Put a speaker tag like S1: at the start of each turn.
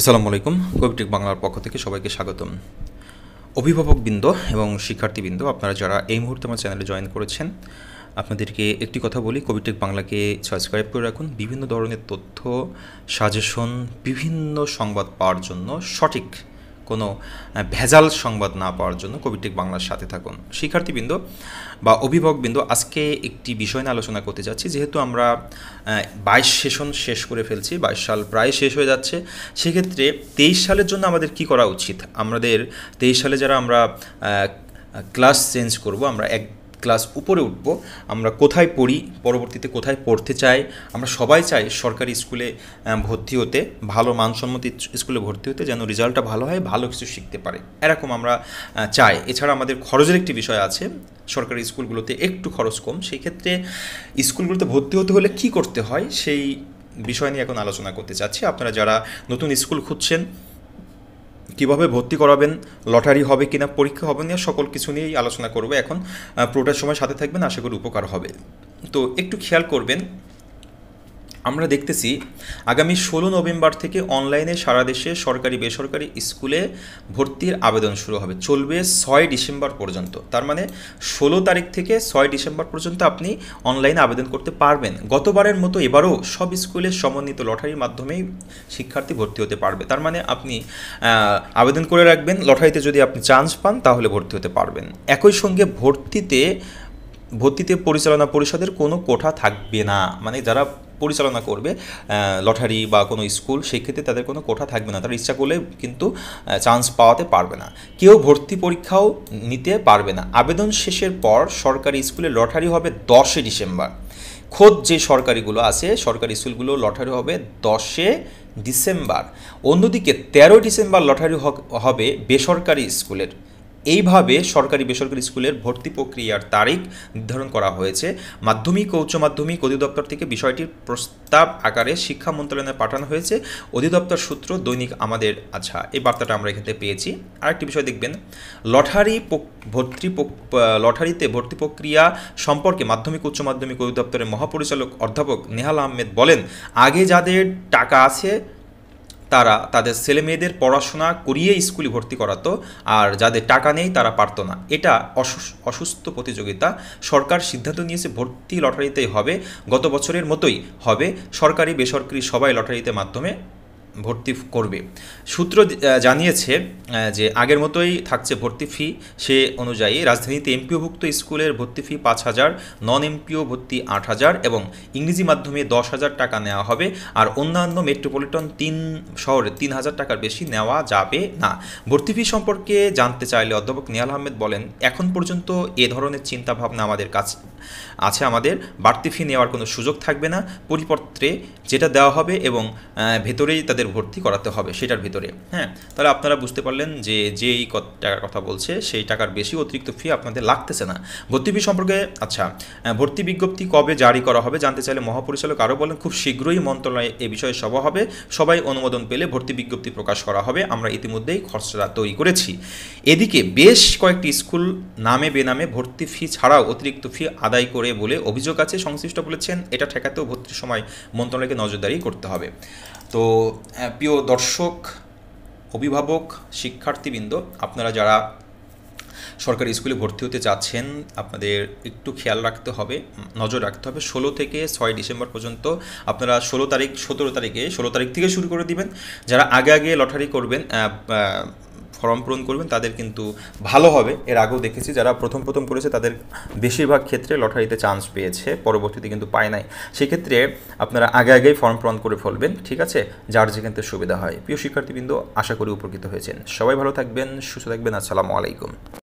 S1: আসসালামু আলাইকুম কবিটেক বাংলার পক্ষ থেকে সবাইকে স্বাগতম অভিভাবকবৃন্দ এবং শিক্ষার্থীবৃন্দ আপনারা যারা এই মুহূর্তে আমার চ্যানেলে জয়েন করেছেন আপনাদেরকে একটি কথা বলি কবিটেক বাংলাকে সাবস্ক্রাইব করে রাখুন বিভিন্ন ধরনের তথ্য সাজেশন বিভিন্ন সংবাদ পাওয়ার জন্য সঠিক কোনো ভেজাল সংবাদ না পাওয়ার জন্য কবিটিক বাংলার সাথে থাকুন শিক্ষার্থীবৃন্দ বা অভিভাবকবৃন্দ আজকে একটি বিষয় নিয়ে আলোচনা করতে যাচ্ছি যেহেতু আমরা বাইশ সেশন শেষ করে ফেলছি বাইশ সাল প্রায় শেষ হয়ে যাচ্ছে সেক্ষেত্রে তেইশ সালের জন্য আমাদের কি করা উচিত আমাদের তেইশ সালে যারা আমরা ক্লাস চেঞ্জ করব আমরা এক ক্লাস উপরে উঠব আমরা কোথায় পড়ি পরবর্তীতে কোথায় পড়তে চাই আমরা সবাই চাই সরকারি স্কুলে ভর্তি হতে ভালো মানসম্মত স্কুলে ভর্তি হতে যেন রেজাল্টটা ভালো হয় ভালো কিছু শিখতে পারে এরকম আমরা চাই এছাড়া আমাদের খরচের একটি বিষয় আছে সরকারি স্কুলগুলোতে একটু খরচ কম সেই ক্ষেত্রে স্কুলগুলোতে ভর্তি হতে হলে কি করতে হয় সেই বিষয় নিয়ে এখন আলোচনা করতে চাচ্ছি আপনারা যারা নতুন স্কুল খুঁজছেন কিভাবে ভর্তি করাবেন লটারি হবে কিনা পরীক্ষা হবে না সকল কিছু নিয়েই আলোচনা করবো এখন পুরোটার সময় সাথে থাকবেন আশা করি উপকার হবে তো একটু খেয়াল করবেন আমরা দেখতেছি আগামী ষোলো নভেম্বর থেকে অনলাইনে সারা দেশে সরকারি বেসরকারি স্কুলে ভর্তির আবেদন শুরু হবে চলবে ছয় ডিসেম্বর পর্যন্ত তার মানে ষোলো তারিখ থেকে ছয় ডিসেম্বর পর্যন্ত আপনি অনলাইনে আবেদন করতে পারবেন গতবারের মতো এবারও সব স্কুলে সমন্বিত লটারির মাধ্যমেই শিক্ষার্থী ভর্তি হতে পারবে তার মানে আপনি আবেদন করে রাখবেন লটারিতে যদি আপনি চান্স পান তাহলে ভর্তি হতে পারবেন একই সঙ্গে ভর্তিতে ভর্তিতে পরিচালনা পরিষদের কোনো কোঠা থাকবে না মানে যারা পরিচালনা করবে লটারি বা কোনো স্কুল সেক্ষেত্রে তাদের কোনো কোঠা থাকবে না তারা ইচ্ছা করলে কিন্তু চান্স পাওয়াতে পারবে না কেউ ভর্তি পরীক্ষাও নিতে পারবে না আবেদন শেষের পর সরকারি স্কুলে লটারি হবে দশে ডিসেম্বর খোদ যে সরকারিগুলো আছে সরকারি স্কুলগুলো লটারি হবে দশে ডিসেম্বর অন্যদিকে তেরো ডিসেম্বর লটারি হবে বেসরকারি স্কুলের এইভাবে সরকারি বেসরকারি স্কুলের ভর্তি প্রক্রিয়ার তারিখ নির্ধারণ করা হয়েছে মাধ্যমিক ও উচ্চ মাধ্যমিক অধিদপ্তর থেকে বিষয়টির প্রস্তাব আকারে শিক্ষা মন্ত্রণালয়ে পাঠানো হয়েছে অধিদপ্তর সূত্র দৈনিক আমাদের আচ্ছা এই বার্তাটা আমরা এখানে পেয়েছি আরেকটি বিষয় দেখবেন লটারি ভর্তি লটারিতে ভর্তি প্রক্রিয়া সম্পর্কে মাধ্যমিক উচ্চ মাধ্যমিক অধিদপ্তরের মহাপরিচালক অধ্যাপক নেহাল আহমেদ বলেন আগে যাদের টাকা আছে তারা তাদের ছেলে মেয়েদের পড়াশোনা করিয়ে স্কুলে ভর্তি করাতো আর যাদের টাকা নেই তারা পারত না এটা অসুস্থ প্রতিযোগিতা সরকার সিদ্ধান্ত নিয়েছে ভর্তি লটারিতেই হবে গত বছরের মতোই হবে সরকারি বেসরকারি সবাই লটারিতে মাধ্যমে ভর্তি করবে সূত্র জানিয়েছে যে আগের মতোই থাকছে ভর্তি ফি সে অনুযায়ী রাজধানীতে এমপিওভুক্ত স্কুলের ভর্তি ফি পাঁচ হাজার নন এমপিও ভর্তি আট হাজার এবং ইংরেজি মাধ্যমে দশ হাজার টাকা নেওয়া হবে আর অন্যান্য মেট্রোপলিটন তিন শহরে তিন হাজার টাকার বেশি নেওয়া যাবে না ভর্তি ফি সম্পর্কে জানতে চাইলে অধ্যাপক নিয়াল আহমেদ বলেন এখন পর্যন্ত এ ধরনের চিন্তাভাবনা আমাদের কাছে আছে আমাদের বাড়তি ফি নেওয়ার কোনো সুযোগ থাকবে না পরিপত্রে যেটা দেওয়া হবে এবং ভেতরেই তাদের তাদের ভর্তি করাতে হবে সেটার ভিতরে হ্যাঁ তাহলে আপনারা বুঝতে পারলেন যে যেই টাকার কথা বলছে সেই টাকার বেশি অতিরিক্ত ফি আপনাদের লাগতেছে না ভর্তি ফি সম্পর্কে আচ্ছা ভর্তি বিজ্ঞপ্তি কবে জারি করা হবে জানতে চাইলে মহাপরিচালক আরও বলেন খুব শীঘ্রই মন্ত্রণালয়ে এ বিষয়ে সভা হবে সবাই অনুমোদন পেলে ভর্তি বিজ্ঞপ্তি প্রকাশ করা হবে আমরা ইতিমধ্যেই খরচরা তৈরি করেছি এদিকে বেশ কয়েকটি স্কুল নামে বেনামে ভর্তি ফি ছাড়াও অতিরিক্ত ফি আদায় করে বলে অভিযোগ আছে সংশ্লিষ্ট বলেছেন এটা ঠেকাতেও ভর্তির সময় মন্ত্রণালয়কে নজরদারি করতে হবে তো হ্যাঁ, প্রিয় দর্শক অভিভাবক শিক্ষার্থীবৃন্দ আপনারা যারা সরকারি স্কুলে ভর্তি হতে চাচ্ছেন আপনাদের একটু খেয়াল রাখতে হবে নজর রাখতে হবে ষোলো থেকে ছয় ডিসেম্বর পর্যন্ত আপনারা ষোলো তারিখ সতেরো তারিখে ষোলো তারিখ থেকে শুরু করে দিবেন যারা আগে আগে লটারি করবেন ফর্ম পূরণ করবেন তাদের কিন্তু ভালো হবে এর আগেও দেখেছি যারা প্রথম প্রথম করেছে তাদের বেশিরভাগ ক্ষেত্রে লটারিতে চান্স পেয়েছে পরবর্তীতে কিন্তু পায় নাই সেক্ষেত্রে আপনারা আগে আগেই ফর্ম পূরণ করে ফেলবেন ঠিক আছে যার যেখান থেকে সুবিধা হয় প্রিয় শিক্ষার্থীবৃন্দ আশা করি উপকৃত হয়েছেন সবাই ভালো থাকবেন সুস্থ থাকবেন আসসালামু আলাইকুম